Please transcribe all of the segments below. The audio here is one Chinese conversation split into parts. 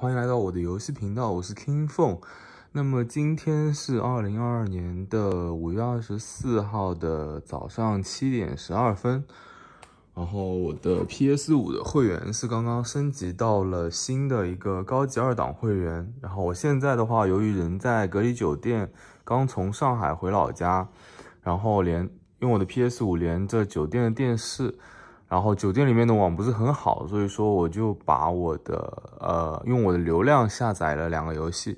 欢迎来到我的游戏频道，我是 Kingphone。那么今天是二零二二年的五月二十四号的早上七点十二分。然后我的 PS 五的会员是刚刚升级到了新的一个高级二档会员。然后我现在的话，由于人在隔离酒店，刚从上海回老家，然后连用我的 PS 五连着酒店的电视。然后酒店里面的网不是很好，所以说我就把我的呃用我的流量下载了两个游戏，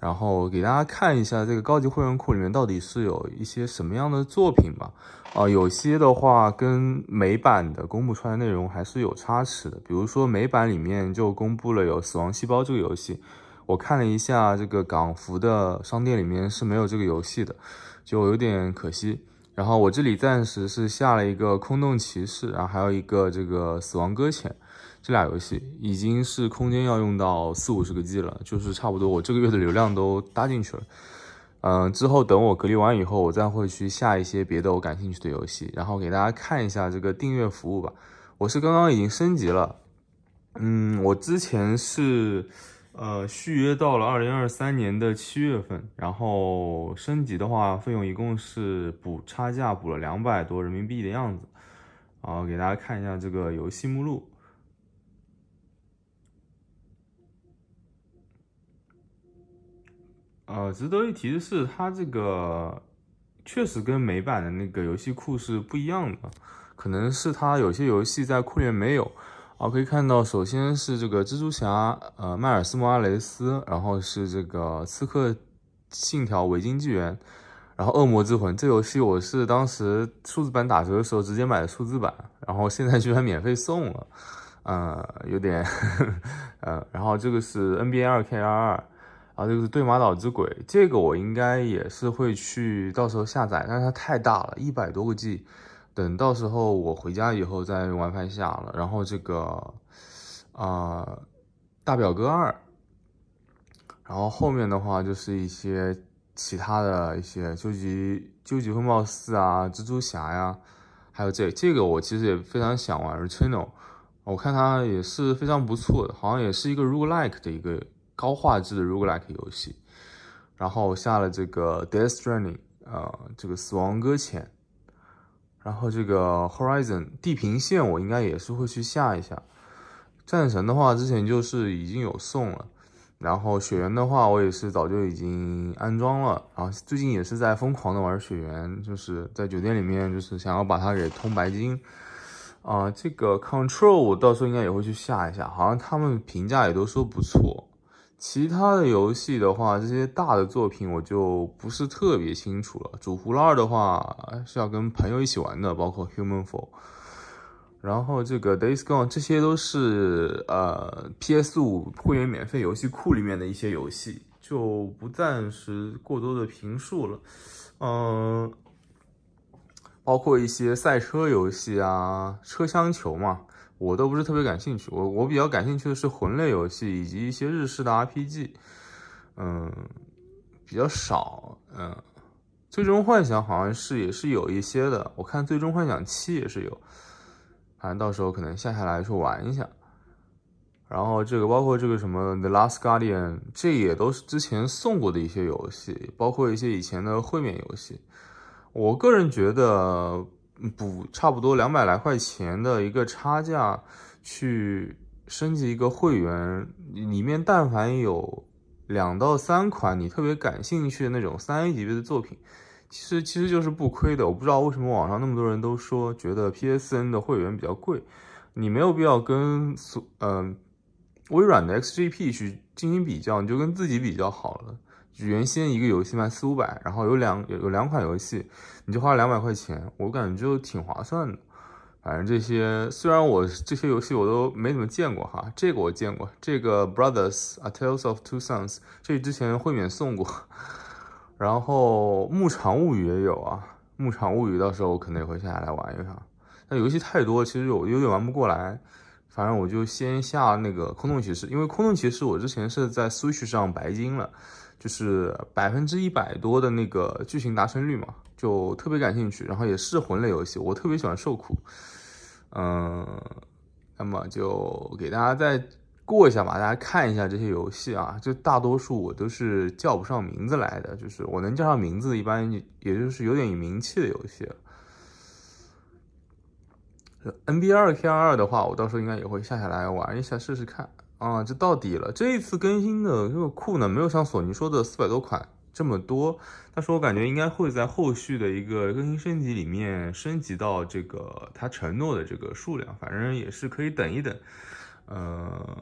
然后给大家看一下这个高级会员库里面到底是有一些什么样的作品吧。啊，有些的话跟美版的公布出来的内容还是有差池的，比如说美版里面就公布了有《死亡细胞》这个游戏，我看了一下这个港服的商店里面是没有这个游戏的，就有点可惜。然后我这里暂时是下了一个《空洞骑士》，然后还有一个这个《死亡搁浅》，这俩游戏已经是空间要用到四五十个 G 了，就是差不多我这个月的流量都搭进去了。嗯，之后等我隔离完以后，我再会去下一些别的我感兴趣的游戏，然后给大家看一下这个订阅服务吧。我是刚刚已经升级了，嗯，我之前是。呃，续约到了二零二三年的七月份，然后升级的话，费用一共是补差价补了两百多人民币的样子。然后给大家看一下这个游戏目录。呃，值得一提的是，它这个确实跟美版的那个游戏库是不一样的，可能是它有些游戏在库里面没有。好，可以看到，首先是这个蜘蛛侠，呃，迈尔斯·莫阿雷斯，然后是这个刺客信条：维京纪元，然后恶魔之魂。这游戏我是当时数字版打折的时候直接买的数字版，然后现在居然免费送了，呃，有点，呃，然后这个是 NBA 2K22，然后这个是对马岛之鬼，这个我应该也是会去到时候下载，但是它太大了，一百多个 G。等到时候我回家以后再玩 i 下了。然后这个，啊，大表哥二。然后后面的话就是一些其他的一些，究极究极风暴四啊，蜘蛛侠呀，还有这这个我其实也非常想玩。r e t u r n l 我看它也是非常不错的，好像也是一个 Rogue Like 的一个高画质的 Rogue Like 游戏。然后下了这个《Death Stranding》，呃，这个死亡搁浅。然后这个 Horizon 地平线，我应该也是会去下一下。战神的话，之前就是已经有送了。然后雪原的话，我也是早就已经安装了。然后最近也是在疯狂的玩雪原，就是在酒店里面，就是想要把它给通白金。啊，这个 Control 我到时候应该也会去下一下，好像他们评价也都说不错。其他的游戏的话，这些大的作品我就不是特别清楚了。主胡二的话是要跟朋友一起玩的，包括 Human Fall，然后这个 Days Gone，这些都是呃 PS 五会员免费游戏库里面的一些游戏，就不暂时过多的评述了。嗯，包括一些赛车游戏啊，车厢球嘛。我都不是特别感兴趣，我我比较感兴趣的是魂类游戏以及一些日式的 RPG，嗯，比较少，嗯，最终幻想好像是也是有一些的，我看最终幻想七也是有，反正到时候可能下下来去玩一下。然后这个包括这个什么 The Last Guardian，这也都是之前送过的一些游戏，包括一些以前的会面游戏，我个人觉得。补差不多两百来块钱的一个差价去升级一个会员，里面但凡有两到三款你特别感兴趣的那种三 A 级别的作品，其实其实就是不亏的。我不知道为什么网上那么多人都说觉得 PSN 的会员比较贵，你没有必要跟所嗯微软的 XGP 去进行比较，你就跟自己比较好了。原先一个游戏卖四五百，然后有两有有两款游戏，你就花两百块钱，我感觉就挺划算的。反正这些虽然我这些游戏我都没怎么见过哈，这个我见过，这个 Brothers: A Tales of Two Sons 这之前会免送过，然后牧场物语也有啊，牧场物语到时候我可能也会下载来玩一下。但游戏太多，其实有有点玩不过来。反正我就先下那个空洞骑士，因为空洞骑士我之前是在 Switch 上白金了，就是百分之一百多的那个剧情达成率嘛，就特别感兴趣。然后也是魂类游戏，我特别喜欢受苦。嗯，那么就给大家再过一下吧，大家看一下这些游戏啊，就大多数我都是叫不上名字来的，就是我能叫上名字，一般也就是有点名气的游戏。N B 二 K R 二的话，我到时候应该也会下下来玩一下试试看啊。这到底了，这一次更新的这个库呢，没有像索尼说的四百多款这么多，但是我感觉应该会在后续的一个更新升级里面升级到这个他承诺的这个数量，反正也是可以等一等。呃，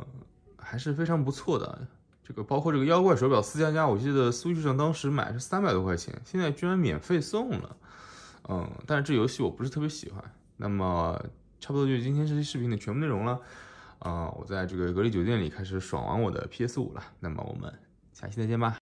还是非常不错的。这个包括这个妖怪手表四加加，我记得苏旭生当时买是三百多块钱，现在居然免费送了。嗯，但是这游戏我不是特别喜欢。那么差不多就是今天这期视频的全部内容了，呃，我在这个隔离酒店里开始爽玩我的 PS 五了，那么我们下期再见吧。